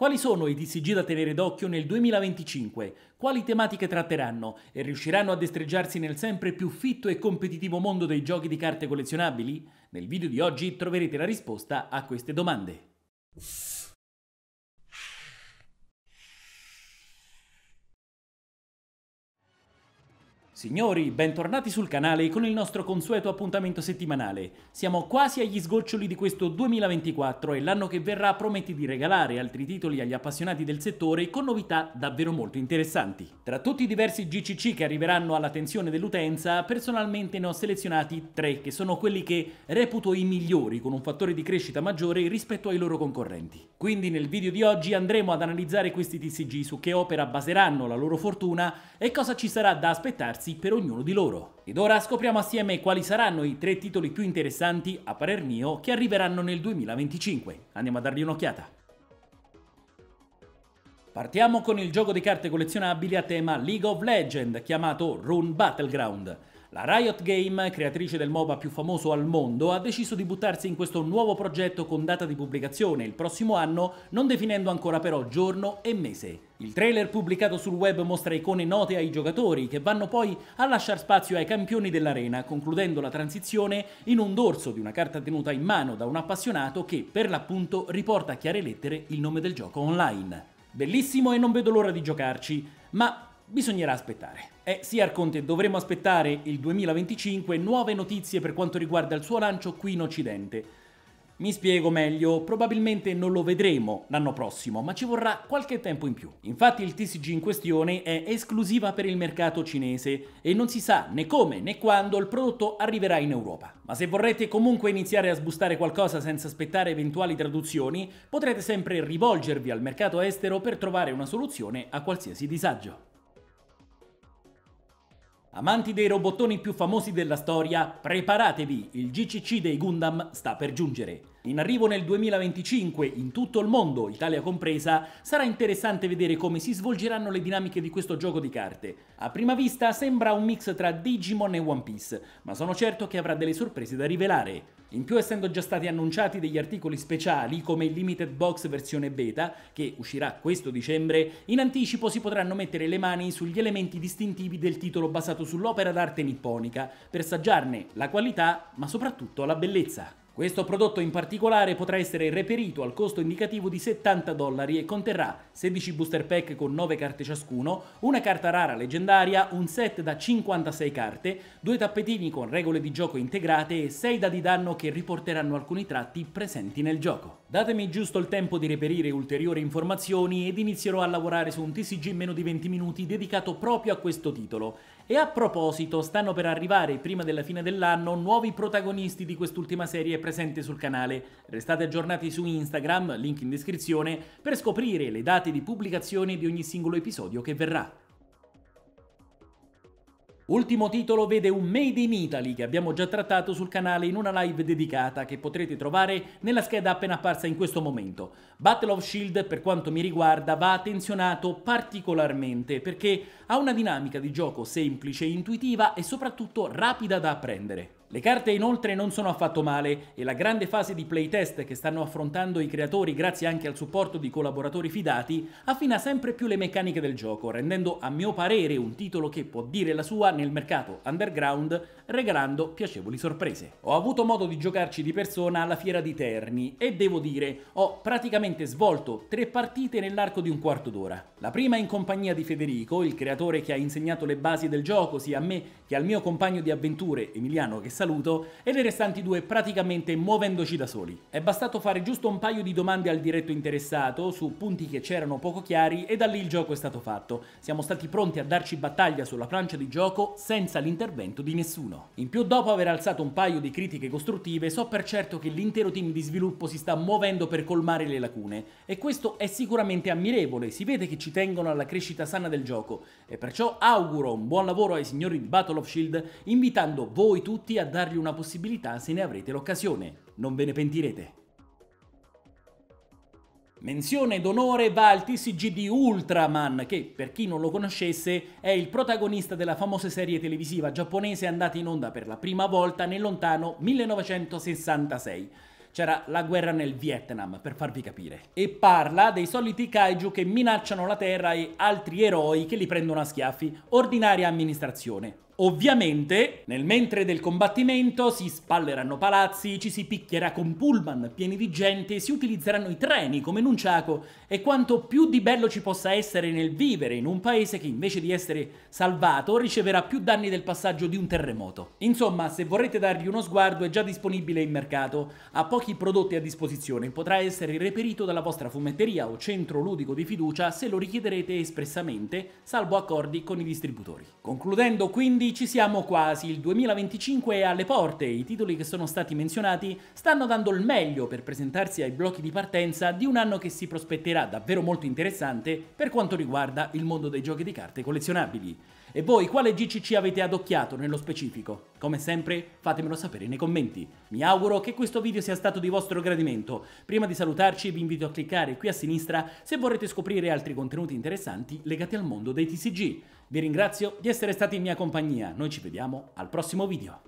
Quali sono i TCG da tenere d'occhio nel 2025? Quali tematiche tratteranno? E riusciranno a destreggiarsi nel sempre più fitto e competitivo mondo dei giochi di carte collezionabili? Nel video di oggi troverete la risposta a queste domande. Signori, bentornati sul canale con il nostro consueto appuntamento settimanale. Siamo quasi agli sgoccioli di questo 2024 e l'anno che verrà promette di regalare altri titoli agli appassionati del settore con novità davvero molto interessanti. Tra tutti i diversi GCC che arriveranno all'attenzione dell'utenza, personalmente ne ho selezionati tre che sono quelli che reputo i migliori con un fattore di crescita maggiore rispetto ai loro concorrenti. Quindi nel video di oggi andremo ad analizzare questi TCG, su che opera baseranno la loro fortuna e cosa ci sarà da aspettarsi prezzi per ognuno di loro. Ed ora scopriamo assieme quali saranno i tre titoli più interessanti, a parer mio, che arriveranno nel 2025. Andiamo a dargli un'occhiata. Partiamo con il gioco di carte collezionabili a tema League of Legends chiamato Rune Battleground. La Riot Game, creatrice del MOBA più famoso al mondo, ha deciso di buttarsi in questo nuovo progetto con data di pubblicazione il prossimo anno, non definendo ancora però giorno e mese. Il trailer pubblicato sul web mostra icone note ai giocatori che vanno poi a lasciar spazio ai campioni dell'arena, concludendo la transizione in un dorso di una carta tenuta in mano da un appassionato che per l'appunto riporta a chiare lettere il nome del gioco online. Bellissimo e non vedo l'ora di giocarci, ma bisognerà aspettare. Eh sì, Arconte, dovremo aspettare il 2025 nuove notizie per quanto riguarda il suo lancio qui in Occidente. Mi spiego meglio, probabilmente non lo vedremo l'anno prossimo, ma ci vorrà qualche tempo in più. Infatti il TCG in questione è esclusiva per il mercato cinese e non si sa né come né quando il prodotto arriverà in Europa. Ma se vorrete comunque iniziare a sbustare qualcosa senza aspettare eventuali traduzioni, potrete sempre rivolgervi al mercato estero per trovare una soluzione a qualsiasi disagio. Amanti dei robottoni più famosi della storia, preparatevi, il GCC dei Gundam sta per giungere. In arrivo nel 2025, in tutto il mondo, Italia compresa, sarà interessante vedere come si svolgeranno le dinamiche di questo gioco di carte. A prima vista sembra un mix tra Digimon e One Piece, ma sono certo che avrà delle sorprese da rivelare. In più essendo già stati annunciati degli articoli speciali come il Limited Box versione beta, che uscirà questo dicembre, in anticipo si potranno mettere le mani sugli elementi distintivi del titolo basato sull'opera d'arte nipponica, per assaggiarne la qualità ma soprattutto la bellezza. Questo prodotto in particolare potrà essere reperito al costo indicativo di 70 dollari e conterrà 16 booster pack con 9 carte ciascuno, una carta rara leggendaria, un set da 56 carte, due tappetini con regole di gioco integrate e 6 dadi danno che riporteranno alcuni tratti presenti nel gioco. Datemi giusto il tempo di reperire ulteriori informazioni ed inizierò a lavorare su un TCG in meno di 20 minuti dedicato proprio a questo titolo. E a proposito, stanno per arrivare prima della fine dell'anno nuovi protagonisti di quest'ultima serie presente sul canale. Restate aggiornati su Instagram, link in descrizione, per scoprire le date di pubblicazione di ogni singolo episodio che verrà. Ultimo titolo vede un Made in Italy che abbiamo già trattato sul canale in una live dedicata che potrete trovare nella scheda appena apparsa in questo momento. Battle of Shield per quanto mi riguarda va attenzionato particolarmente perché ha una dinamica di gioco semplice, intuitiva e soprattutto rapida da apprendere. Le carte inoltre non sono affatto male e la grande fase di playtest che stanno affrontando i creatori grazie anche al supporto di collaboratori fidati affina sempre più le meccaniche del gioco, rendendo a mio parere un titolo che può dire la sua nel mercato underground, regalando piacevoli sorprese. Ho avuto modo di giocarci di persona alla fiera di Terni e devo dire ho praticamente svolto tre partite nell'arco di un quarto d'ora. La prima in compagnia di Federico, il creatore che ha insegnato le basi del gioco sia a me che al mio compagno di avventure Emiliano che saluto e le restanti due praticamente muovendoci da soli. È bastato fare giusto un paio di domande al diretto interessato su punti che c'erano poco chiari e da lì il gioco è stato fatto. Siamo stati pronti a darci battaglia sulla plancia di gioco senza l'intervento di nessuno. In più dopo aver alzato un paio di critiche costruttive so per certo che l'intero team di sviluppo si sta muovendo per colmare le lacune e questo è sicuramente ammirevole, si vede che ci tengono alla crescita sana del gioco e perciò auguro un buon lavoro ai signori di Battle of Shield invitando voi tutti a dargli una possibilità se ne avrete l'occasione. Non ve ne pentirete. Menzione d'onore va al TCG di Ultraman, che per chi non lo conoscesse è il protagonista della famosa serie televisiva giapponese andata in onda per la prima volta nel lontano 1966. C'era la guerra nel Vietnam, per farvi capire. E parla dei soliti kaiju che minacciano la Terra e altri eroi che li prendono a schiaffi, ordinaria amministrazione. Ovviamente, nel mentre del combattimento si spalleranno palazzi, ci si picchierà con pullman pieni di gente, si utilizzeranno i treni come in e quanto più di bello ci possa essere nel vivere in un paese che invece di essere salvato riceverà più danni del passaggio di un terremoto. Insomma, se vorrete dargli uno sguardo è già disponibile in mercato, ha pochi prodotti a disposizione, potrà essere reperito dalla vostra fumetteria o centro ludico di fiducia se lo richiederete espressamente, salvo accordi con i distributori. Concludendo quindi ci siamo quasi, il 2025 è alle porte, i titoli che sono stati menzionati stanno dando il meglio per presentarsi ai blocchi di partenza di un anno che si prospetterà davvero molto interessante per quanto riguarda il mondo dei giochi di carte collezionabili. E voi quale GCC avete adocchiato nello specifico? Come sempre fatemelo sapere nei commenti. Mi auguro che questo video sia stato di vostro gradimento. Prima di salutarci vi invito a cliccare qui a sinistra se vorrete scoprire altri contenuti interessanti legati al mondo dei TCG. Vi ringrazio di essere stati in mia compagnia, noi ci vediamo al prossimo video.